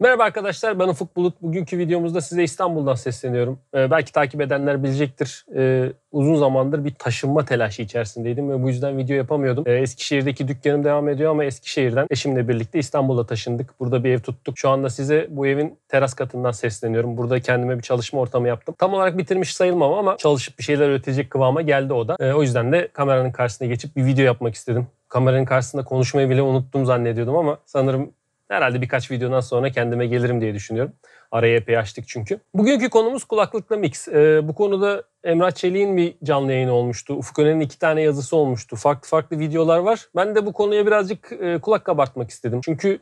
Merhaba arkadaşlar ben Ufuk Bulut. Bugünkü videomuzda size İstanbul'dan sesleniyorum. Ee, belki takip edenler bilecektir. Ee, uzun zamandır bir taşınma telaşı içerisindeydim ve bu yüzden video yapamıyordum. Ee, Eskişehir'deki dükkanım devam ediyor ama Eskişehir'den eşimle birlikte İstanbul'a taşındık. Burada bir ev tuttuk. Şu anda size bu evin teras katından sesleniyorum. Burada kendime bir çalışma ortamı yaptım. Tam olarak bitirmiş sayılmam ama çalışıp bir şeyler üretecek kıvama geldi o da. Ee, o yüzden de kameranın karşısına geçip bir video yapmak istedim kameranın karşısında konuşmayı bile unuttum zannediyordum ama sanırım Herhalde birkaç videodan sonra kendime gelirim diye düşünüyorum. Araya epey açtık çünkü. Bugünkü konumuz kulaklıkla mix. Ee, bu konuda Emrah Çelik'in bir canlı yayını olmuştu. Ufuk Önen'in iki tane yazısı olmuştu. Farklı farklı videolar var. Ben de bu konuya birazcık e, kulak kabartmak istedim. Çünkü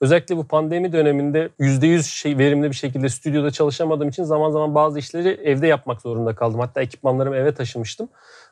özellikle bu pandemi döneminde %100 şey, verimli bir şekilde stüdyoda çalışamadığım için zaman zaman bazı işleri evde yapmak zorunda kaldım. Hatta ekipmanlarımı eve taşımıştım.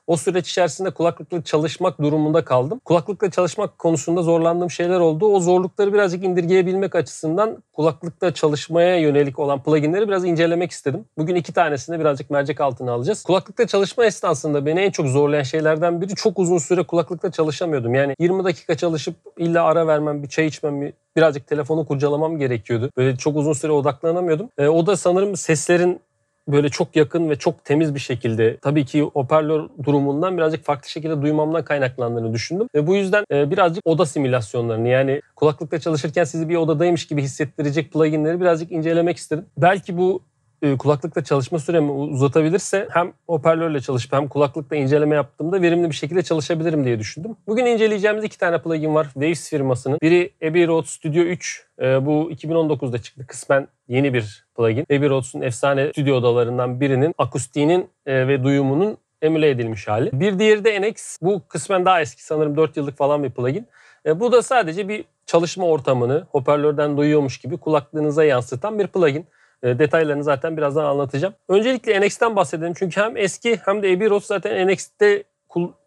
O süreç içerisinde kulaklıkla çalışmak durumunda kaldım. Kulaklıkla çalışmak konusunda zorlandığım şeyler oldu. O zorlukları birazcık indirgeyebilmek açısından kulaklıkla çalışmaya yönelik olan pluginleri biraz incelemek istedim. Bugün iki tanesini birazcık mercek altına alacağız. Kulaklıkla çalışma esnasında beni en çok zorlayan şeylerden biri çok uzun süre kulaklıkla çalışamıyordum. Yani 20 dakika çalışıp illa ara vermem, bir çay içmem, birazcık telefonu kurcalamam gerekiyordu. Böyle çok uzun süre odaklanamıyordum. E, o da sanırım seslerin böyle çok yakın ve çok temiz bir şekilde tabii ki hoparlör durumundan birazcık farklı şekilde duymamdan kaynaklandığını düşündüm. Ve bu yüzden e, birazcık oda simülasyonlarını yani kulaklıkla çalışırken sizi bir odadaymış gibi hissettirecek pluginleri birazcık incelemek istedim. Belki bu e, kulaklıkla çalışma süremi uzatabilirse hem hoparlörle çalışıp hem kulaklıkla inceleme yaptığımda verimli bir şekilde çalışabilirim diye düşündüm. Bugün inceleyeceğimiz iki tane plugin var Waves firmasının. Biri Abbey Road Studio 3. E, bu 2019'da çıktı. Kısmen yeni bir plugin. Abbey Road'un efsane stüdyo odalarından birinin akustiğinin e, ve duyumunun emüle edilmiş hali. Bir diğeri de NX. Bu kısmen daha eski sanırım 4 yıllık falan bir plugin. Bu da sadece bir çalışma ortamını hoparlörden duyuyormuş gibi kulaklığınıza yansıtan bir plugin. E, detaylarını zaten birazdan anlatacağım. Öncelikle NX'ten bahsedelim. Çünkü hem eski hem de Abbey Road zaten NX'te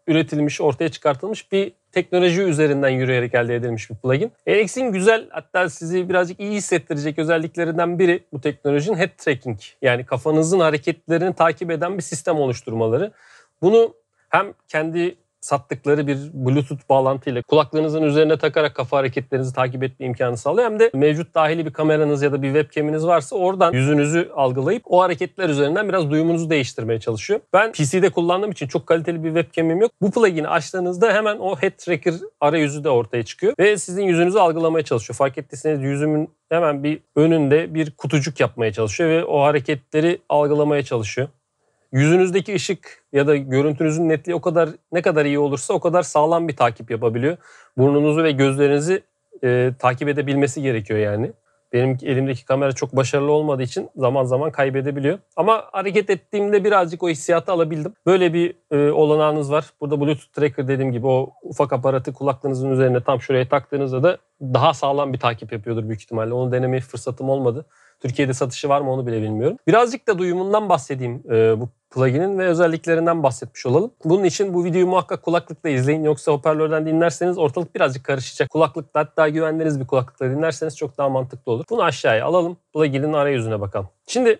üretilmiş, ortaya çıkartılmış bir teknoloji üzerinden yürüyerek elde edilmiş bir plugin. NX'in güzel hatta sizi birazcık iyi hissettirecek özelliklerinden biri bu teknolojinin head tracking. Yani kafanızın hareketlerini takip eden bir sistem oluşturmaları. Bunu hem kendi sattıkları bir Bluetooth bağlantıyla kulaklığınızın üzerine takarak kafa hareketlerinizi takip etme imkanı sağlıyor. Hem de mevcut dahili bir kameranız ya da bir webcam'iniz varsa oradan yüzünüzü algılayıp o hareketler üzerinden biraz duyumunuzu değiştirmeye çalışıyor. Ben PC'de kullandığım için çok kaliteli bir webcam'im yok. Bu plugin'i açtığınızda hemen o head tracker arayüzü de ortaya çıkıyor ve sizin yüzünüzü algılamaya çalışıyor. Fark ettiyseniz yüzümün hemen bir önünde bir kutucuk yapmaya çalışıyor ve o hareketleri algılamaya çalışıyor yüzünüzdeki ışık ya da görüntünüzün netliği o kadar ne kadar iyi olursa o kadar sağlam bir takip yapabiliyor. Burnunuzu ve gözlerinizi e, takip edebilmesi gerekiyor yani. Benim elimdeki kamera çok başarılı olmadığı için zaman zaman kaybedebiliyor. Ama hareket ettiğimde birazcık o hissiyatı alabildim. Böyle bir e, olanağınız var. Burada Bluetooth tracker dediğim gibi o ufak aparatı kulaklığınızın üzerine tam şuraya taktığınızda da daha sağlam bir takip yapıyordur büyük ihtimalle. Onu deneme fırsatım olmadı. Türkiye'de satışı var mı onu bile bilmiyorum. Birazcık da duyumundan bahsedeyim e, bu pluginin ve özelliklerinden bahsetmiş olalım. Bunun için bu videoyu muhakkak kulaklıkla izleyin. Yoksa hoparlörden dinlerseniz ortalık birazcık karışacak. Kulaklıkla hatta güvendiğiniz bir kulaklıkla dinlerseniz çok daha mantıklı olur. Bunu aşağıya alalım. Pluginin arayüzüne bakalım. Şimdi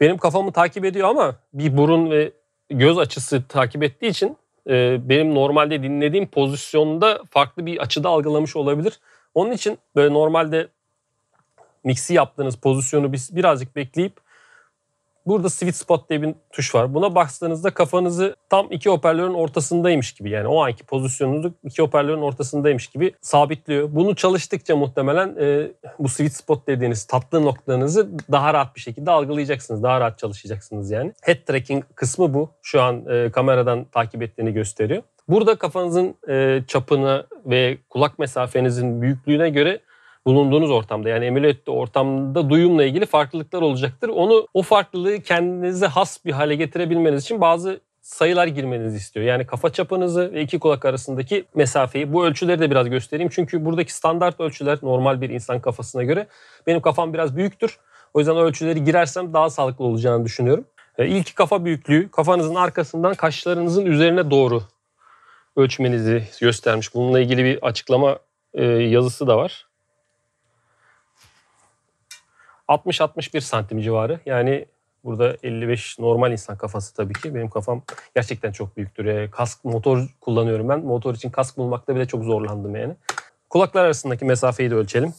benim kafamı takip ediyor ama bir burun ve göz açısı takip ettiği için e, benim normalde dinlediğim pozisyonda farklı bir açıda algılamış olabilir. Onun için böyle normalde mix'i yaptığınız pozisyonu birazcık bekleyip burada sweet spot diye bir tuş var. Buna bastığınızda kafanızı tam iki hoparlörün ortasındaymış gibi yani o anki pozisyonunuzu iki hoparlörün ortasındaymış gibi sabitliyor. Bunu çalıştıkça muhtemelen e, bu sweet spot dediğiniz tatlı noktalarınızı daha rahat bir şekilde algılayacaksınız. Daha rahat çalışacaksınız yani. Head tracking kısmı bu. Şu an e, kameradan takip ettiğini gösteriyor. Burada kafanızın e, çapını ve kulak mesafenizin büyüklüğüne göre bulunduğunuz ortamda yani emüle ettiği ortamda duyumla ilgili farklılıklar olacaktır. Onu o farklılığı kendinize has bir hale getirebilmeniz için bazı sayılar girmenizi istiyor. Yani kafa çapınızı ve iki kulak arasındaki mesafeyi. Bu ölçüleri de biraz göstereyim. Çünkü buradaki standart ölçüler normal bir insan kafasına göre. Benim kafam biraz büyüktür. O yüzden ölçüleri girersem daha sağlıklı olacağını düşünüyorum. E, İlk kafa büyüklüğü kafanızın arkasından kaşlarınızın üzerine doğru ölçmenizi göstermiş. Bununla ilgili bir açıklama e, yazısı da var. 60-61 santim civarı. Yani burada 55 normal insan kafası tabii ki. Benim kafam gerçekten çok büyüktür. E, kask, motor kullanıyorum ben. Motor için kask bulmakta bile çok zorlandım yani. Kulaklar arasındaki mesafeyi de ölçelim.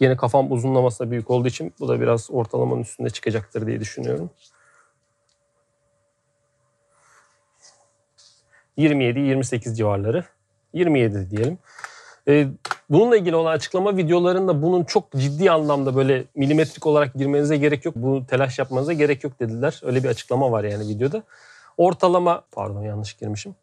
Yine kafam uzunlamasına büyük olduğu için bu da biraz ortalamanın üstünde çıkacaktır diye düşünüyorum. 27-28 civarları. 27 diyelim. E, Bununla ilgili olan açıklama videolarında bunun çok ciddi anlamda böyle milimetrik olarak girmenize gerek yok. Bunu telaş yapmanıza gerek yok dediler. Öyle bir açıklama var yani videoda. Ortalama, pardon yanlış girmişim.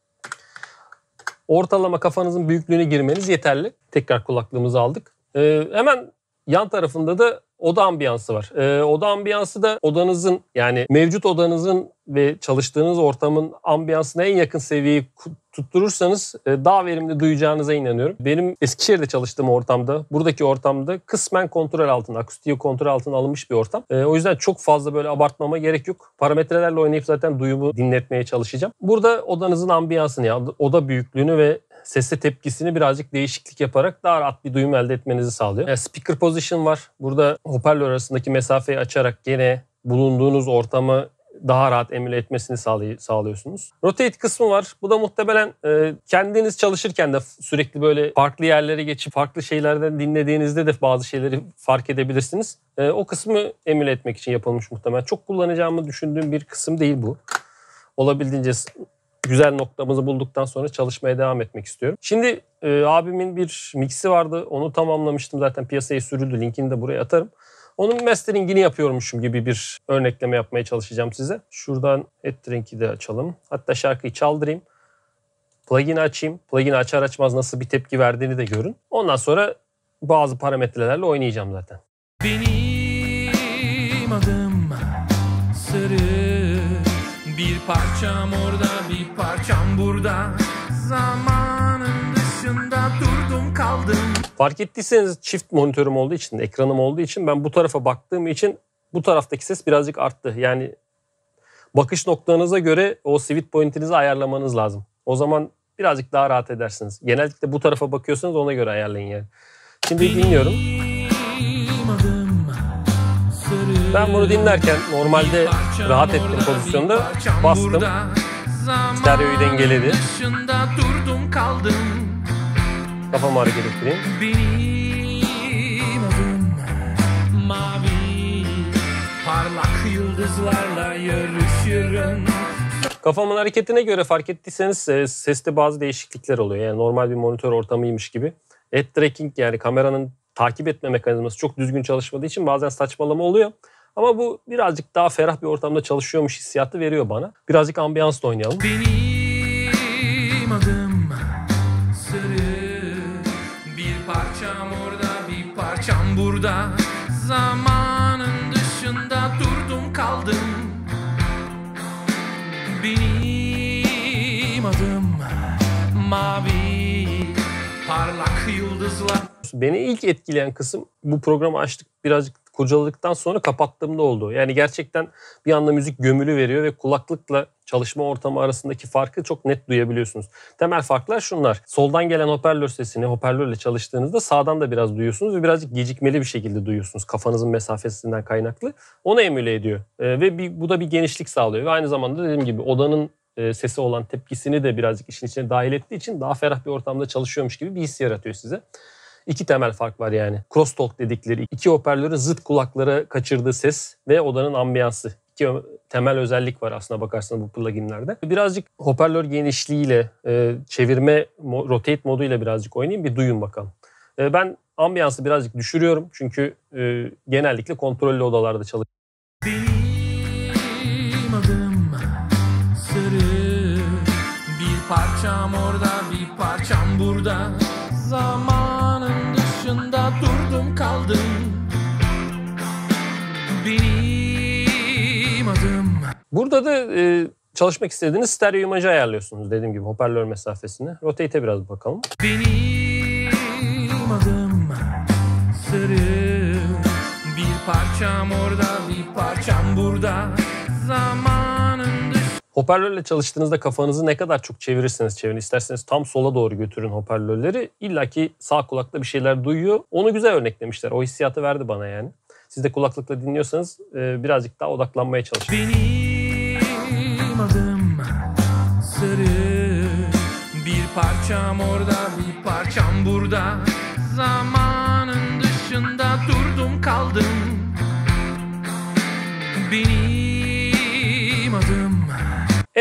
Ortalama kafanızın büyüklüğüne girmeniz yeterli. Tekrar kulaklığımızı aldık. Ee, hemen yan tarafında da oda ambiyansı var. E, oda ambiyansı da odanızın yani mevcut odanızın ve çalıştığınız ortamın ambiyansına en yakın seviyeyi tutturursanız e, daha verimli duyacağınıza inanıyorum. Benim Eskişehir'de çalıştığım ortamda, buradaki ortamda kısmen kontrol altında, akustiği kontrol altına alınmış bir ortam. E, o yüzden çok fazla böyle abartmama gerek yok. Parametrelerle oynayıp zaten duyumu dinletmeye çalışacağım. Burada odanızın ambiyansını, ya, oda büyüklüğünü ve sese tepkisini birazcık değişiklik yaparak daha rahat bir duyum elde etmenizi sağlıyor. Yani e, speaker position var. Burada hoparlör arasındaki mesafeyi açarak gene bulunduğunuz ortamı daha rahat emüle etmesini sağlay- sağlıyorsunuz. Rotate kısmı var. Bu da muhtemelen e, kendiniz çalışırken de sürekli böyle farklı yerlere geçip farklı şeylerden dinlediğinizde de bazı şeyleri fark edebilirsiniz. E, o kısmı emüle etmek için yapılmış muhtemelen. Çok kullanacağımı düşündüğüm bir kısım değil bu. Olabildiğince güzel noktamızı bulduktan sonra çalışmaya devam etmek istiyorum. Şimdi e, abimin bir mixi vardı. Onu tamamlamıştım zaten piyasaya sürüldü. Linkini de buraya atarım. Onun masteringini yapıyormuşum gibi bir örnekleme yapmaya çalışacağım size. Şuradan Ettrink'i de açalım. Hatta şarkıyı çaldırayım. Plugin açayım. Plugin açar açmaz nasıl bir tepki verdiğini de görün. Ondan sonra bazı parametrelerle oynayacağım zaten. Benim adım Parçam orada bir parçam burada Zamanın dışında durdum kaldım Fark ettiyseniz çift monitörüm olduğu için, ekranım olduğu için ben bu tarafa baktığım için bu taraftaki ses birazcık arttı. Yani bakış noktanıza göre o sweet point'inizi ayarlamanız lazım. O zaman birazcık daha rahat edersiniz. Genellikle bu tarafa bakıyorsanız ona göre ayarlayın yani. Şimdi dinliyorum. Ben bunu dinlerken normalde rahat ettim pozisyonda bastım. Stereoyu dengeledi. durdum kaldım. Kafamı hareket ettireyim. Benim mavi parlak yıldızlarla yürüşürüm. Kafamın hareketine göre fark ettiyseniz e, seste bazı değişiklikler oluyor. Yani normal bir monitör ortamıymış gibi. Head tracking yani kameranın takip etme mekanizması çok düzgün çalışmadığı için bazen saçmalama oluyor. Ama bu birazcık daha ferah bir ortamda çalışıyormuş hissiyatı veriyor bana. Birazcık ambiyansla oynayalım. Benim adım sarı Bir parçam orada bir parçam burada Zamanın dışında durdum kaldım Benim adım mavi parlak yıldızlar Beni ilk etkileyen kısım bu programı açtık birazcık kurcaladıktan sonra kapattığımda oldu. Yani gerçekten bir anda müzik gömülü veriyor ve kulaklıkla çalışma ortamı arasındaki farkı çok net duyabiliyorsunuz. Temel farklar şunlar. Soldan gelen hoparlör sesini hoparlörle çalıştığınızda sağdan da biraz duyuyorsunuz ve birazcık gecikmeli bir şekilde duyuyorsunuz kafanızın mesafesinden kaynaklı. Onu emüle ediyor e, ve bir, bu da bir genişlik sağlıyor ve aynı zamanda dediğim gibi odanın e, sesi olan tepkisini de birazcık işin içine dahil ettiği için daha ferah bir ortamda çalışıyormuş gibi bir his yaratıyor size. İki temel fark var yani. Crosstalk dedikleri iki hoparlörün zıt kulaklara kaçırdığı ses ve odanın ambiyansı. İki temel özellik var aslına bakarsan bu pluginlerde. Birazcık hoparlör genişliğiyle, e, çevirme, rotate moduyla birazcık oynayayım bir duyun bakalım. E, ben ambiyansı birazcık düşürüyorum çünkü e, genellikle kontrollü odalarda çalışıyorum. parçam orada bir parçam burada Zaman kaldım benim adım. Burada da e, çalışmak istediğiniz stereo imajı ayarlıyorsunuz dediğim gibi hoparlör mesafesini. Rotate'e biraz bakalım. Benim adım sarı bir parçam orada bir parçam burada zaman hoparlörle çalıştığınızda kafanızı ne kadar çok çevirirseniz çevirin. isterseniz tam sola doğru götürün hoparlörleri. İlla ki sağ kulakta bir şeyler duyuyor. Onu güzel örneklemişler. O hissiyatı verdi bana yani. Siz de kulaklıkla dinliyorsanız e, birazcık daha odaklanmaya çalışın. Benim adım sarı Bir parçam orada bir parçam burada Zamanın dışında durdum kaldım Benim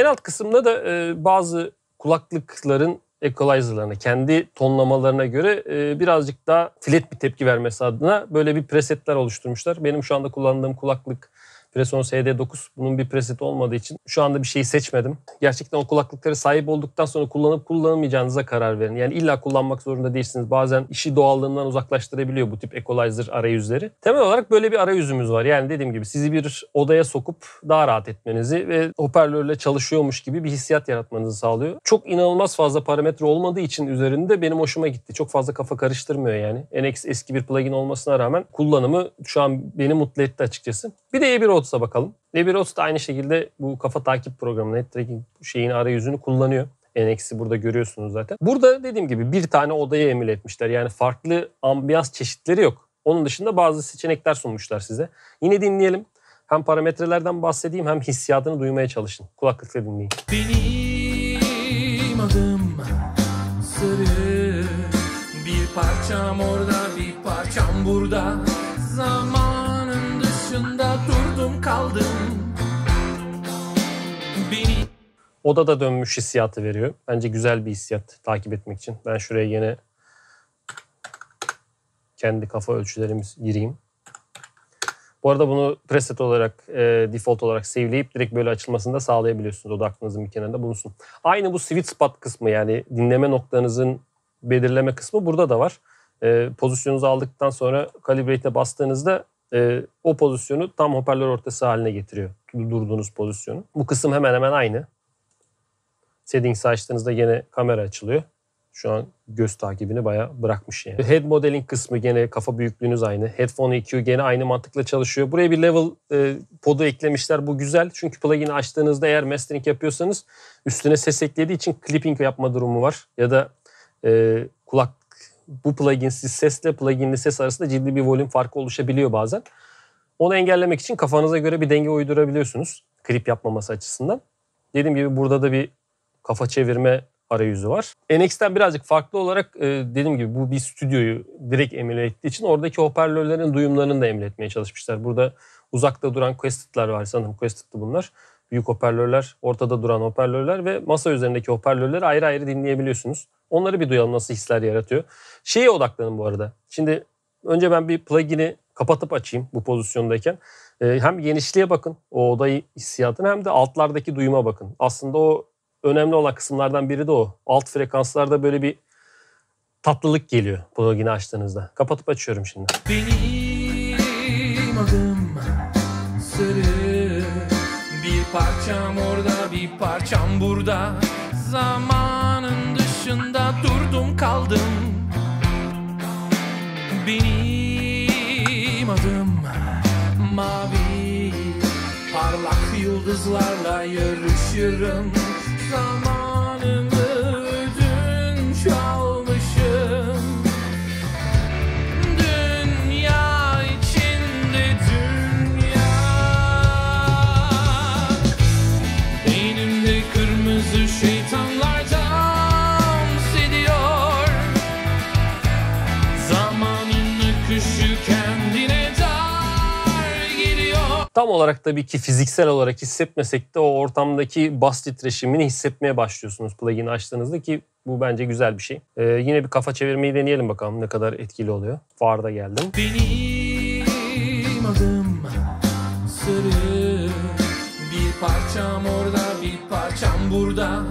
en alt kısımda da e, bazı kulaklıkların equalizer'larına, kendi tonlamalarına göre e, birazcık daha flat bir tepki vermesi adına böyle bir presetler oluşturmuşlar. Benim şu anda kullandığım kulaklık Preson SD9 bunun bir preset olmadığı için şu anda bir şeyi seçmedim. Gerçekten o kulaklıkları sahip olduktan sonra kullanıp kullanmayacağınıza karar verin. Yani illa kullanmak zorunda değilsiniz. Bazen işi doğallığından uzaklaştırabiliyor bu tip equalizer arayüzleri. Temel olarak böyle bir arayüzümüz var. Yani dediğim gibi sizi bir odaya sokup daha rahat etmenizi ve hoparlörle çalışıyormuş gibi bir hissiyat yaratmanızı sağlıyor. Çok inanılmaz fazla parametre olmadığı için üzerinde benim hoşuma gitti. Çok fazla kafa karıştırmıyor yani. NX eski bir plugin olmasına rağmen kullanımı şu an beni mutlu etti açıkçası. Bir de E1 olsun Leverotes'a bakalım. Leverots da aynı şekilde bu kafa takip programı, net tracking şeyin arayüzünü kullanıyor. NX'i burada görüyorsunuz zaten. Burada dediğim gibi bir tane odayı emüle etmişler. Yani farklı ambiyans çeşitleri yok. Onun dışında bazı seçenekler sunmuşlar size. Yine dinleyelim. Hem parametrelerden bahsedeyim hem hissiyatını duymaya çalışın. Kulaklıkla dinleyin. Benim adım sarı. Bir parçam orada bir parçam burada. Zaman Oda da dönmüş hissiyatı veriyor. Bence güzel bir hissiyat takip etmek için. Ben şuraya yine kendi kafa ölçülerimiz gireyim. Bu arada bunu preset olarak, e, default olarak save'leyip direkt böyle açılmasını da sağlayabiliyorsunuz. O aklınızın bir kenarında bulunsun. Aynı bu sweet spot kısmı yani dinleme noktanızın belirleme kısmı burada da var. E, pozisyonunuzu aldıktan sonra calibrate'e bastığınızda e, o pozisyonu tam hoparlör ortası haline getiriyor. Durduğunuz pozisyonu. Bu kısım hemen hemen aynı. Settings'i açtığınızda yine kamera açılıyor. Şu an göz takibini baya bırakmış yani. Head modeling kısmı gene kafa büyüklüğünüz aynı. Headphone EQ gene aynı mantıkla çalışıyor. Buraya bir level e, podu eklemişler. Bu güzel. Çünkü plugin'i açtığınızda eğer mastering yapıyorsanız üstüne ses eklediği için clipping yapma durumu var. Ya da e, kulak bu pluginsiz sesle pluginli ses arasında ciddi bir volüm farkı oluşabiliyor bazen. Onu engellemek için kafanıza göre bir denge uydurabiliyorsunuz klip yapmaması açısından. Dediğim gibi burada da bir kafa çevirme arayüzü var. NX'ten birazcık farklı olarak e, dediğim gibi bu bir stüdyoyu direkt emüle ettiği için oradaki hoparlörlerin duyumlarını da emüle etmeye çalışmışlar. Burada uzakta duran Quested'lar var sanırım Quested'lı bunlar. Büyük hoparlörler, ortada duran hoparlörler ve masa üzerindeki hoparlörleri ayrı ayrı dinleyebiliyorsunuz. Onları bir duyalım nasıl hisler yaratıyor. Şeye odaklanın bu arada. Şimdi önce ben bir plugin'i kapatıp açayım bu pozisyondayken. Ee, hem genişliğe bakın o odayı hissiyatına hem de altlardaki duyuma bakın. Aslında o önemli olan kısımlardan biri de o. Alt frekanslarda böyle bir tatlılık geliyor plugin'i açtığınızda. Kapatıp açıyorum şimdi. Benim adım sarı Bir parçam orada bir parçam burada Zamanın başında durdum kaldım Benim adım mavi Parlak yıldızlarla yarışırım Zaman tam olarak tabii ki fiziksel olarak hissetmesek de o ortamdaki bas titreşimini hissetmeye başlıyorsunuz plugin açtığınızda ki bu bence güzel bir şey. Ee, yine bir kafa çevirmeyi deneyelim bakalım ne kadar etkili oluyor. Farda geldim. Benim adım sarı bir parçam orada bir parçam burada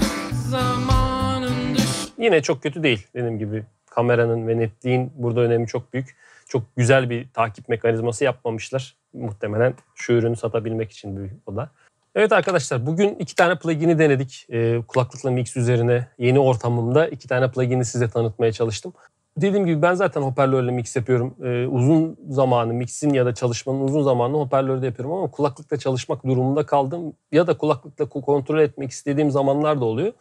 zamanın düş... Yine çok kötü değil dediğim gibi kameranın ve netliğin burada önemi çok büyük çok güzel bir takip mekanizması yapmamışlar. Muhtemelen şu ürünü satabilmek için büyük o da. Evet arkadaşlar bugün iki tane plugin'i denedik. E, ee, kulaklıkla mix üzerine yeni ortamımda iki tane plugin'i size tanıtmaya çalıştım. Dediğim gibi ben zaten hoparlörle mix yapıyorum. E, uzun zamanı mixin ya da çalışmanın uzun zamanını hoparlörde yapıyorum ama kulaklıkla çalışmak durumunda kaldım. Ya da kulaklıkla kontrol etmek istediğim zamanlar da oluyor.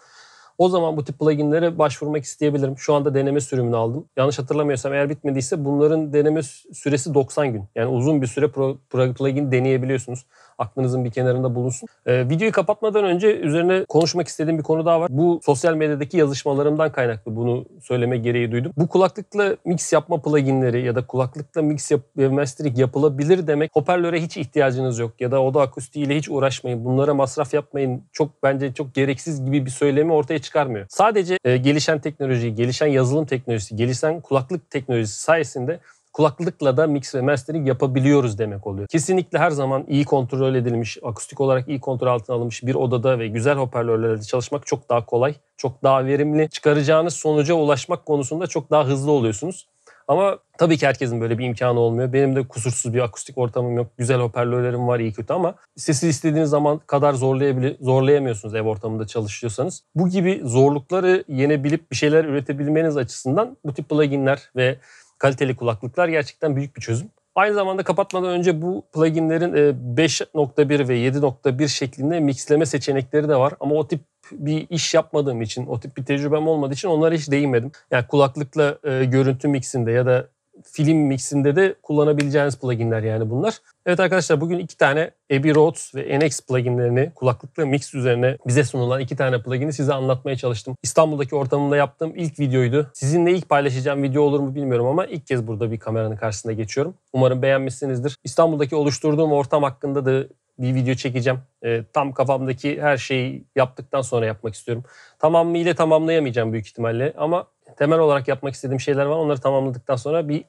O zaman bu tip pluginlere başvurmak isteyebilirim. Şu anda deneme sürümünü aldım. Yanlış hatırlamıyorsam eğer bitmediyse bunların deneme süresi 90 gün. Yani uzun bir süre pro plugin deneyebiliyorsunuz. Aklınızın bir kenarında bulunsun. Ee, videoyu kapatmadan önce üzerine konuşmak istediğim bir konu daha var. Bu sosyal medyadaki yazışmalarımdan kaynaklı bunu söyleme gereği duydum. Bu kulaklıkla mix yapma pluginleri ya da kulaklıkla mix yap mastering yapılabilir demek hoparlöre hiç ihtiyacınız yok ya da oda akustiğiyle hiç uğraşmayın. Bunlara masraf yapmayın. Çok bence çok gereksiz gibi bir söylemi ortaya çıkarmıyor. Sadece e, gelişen teknoloji, gelişen yazılım teknolojisi, gelişen kulaklık teknolojisi sayesinde kulaklıkla da mix ve mastering yapabiliyoruz demek oluyor. Kesinlikle her zaman iyi kontrol edilmiş, akustik olarak iyi kontrol altına alınmış bir odada ve güzel hoparlörlerde çalışmak çok daha kolay, çok daha verimli. Çıkaracağınız sonuca ulaşmak konusunda çok daha hızlı oluyorsunuz. Ama tabii ki herkesin böyle bir imkanı olmuyor. Benim de kusursuz bir akustik ortamım yok. Güzel hoparlörlerim var iyi kötü ama sesi istediğiniz zaman kadar zorlayabili zorlayamıyorsunuz ev ortamında çalışıyorsanız. Bu gibi zorlukları yenebilip bir şeyler üretebilmeniz açısından bu tip pluginler ve kaliteli kulaklıklar gerçekten büyük bir çözüm. Aynı zamanda kapatmadan önce bu pluginlerin 5.1 e, ve 7.1 şeklinde mixleme seçenekleri de var. Ama o tip bir iş yapmadığım için, o tip bir tecrübem olmadığı için onlara hiç değinmedim. Yani kulaklıkla e, görüntü mixinde ya da film mixinde de kullanabileceğiniz pluginler yani bunlar. Evet arkadaşlar bugün iki tane Abbey Road ve NX pluginlerini kulaklıkla mix üzerine bize sunulan iki tane plugini size anlatmaya çalıştım. İstanbul'daki ortamımda yaptığım ilk videoydu. Sizinle ilk paylaşacağım video olur mu bilmiyorum ama ilk kez burada bir kameranın karşısında geçiyorum. Umarım beğenmişsinizdir. İstanbul'daki oluşturduğum ortam hakkında da bir video çekeceğim. E, tam kafamdaki her şeyi yaptıktan sonra yapmak istiyorum. Tamamıyla tamamlayamayacağım büyük ihtimalle ama temel olarak yapmak istediğim şeyler var. Onları tamamladıktan sonra bir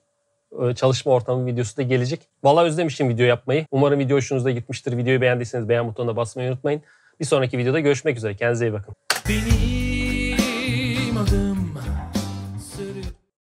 e, çalışma ortamı videosu da gelecek. Vallahi özlemişim video yapmayı. Umarım video hoşunuza gitmiştir. Videoyu beğendiyseniz beğen butonuna basmayı unutmayın. Bir sonraki videoda görüşmek üzere. Kendinize iyi bakın. Benim.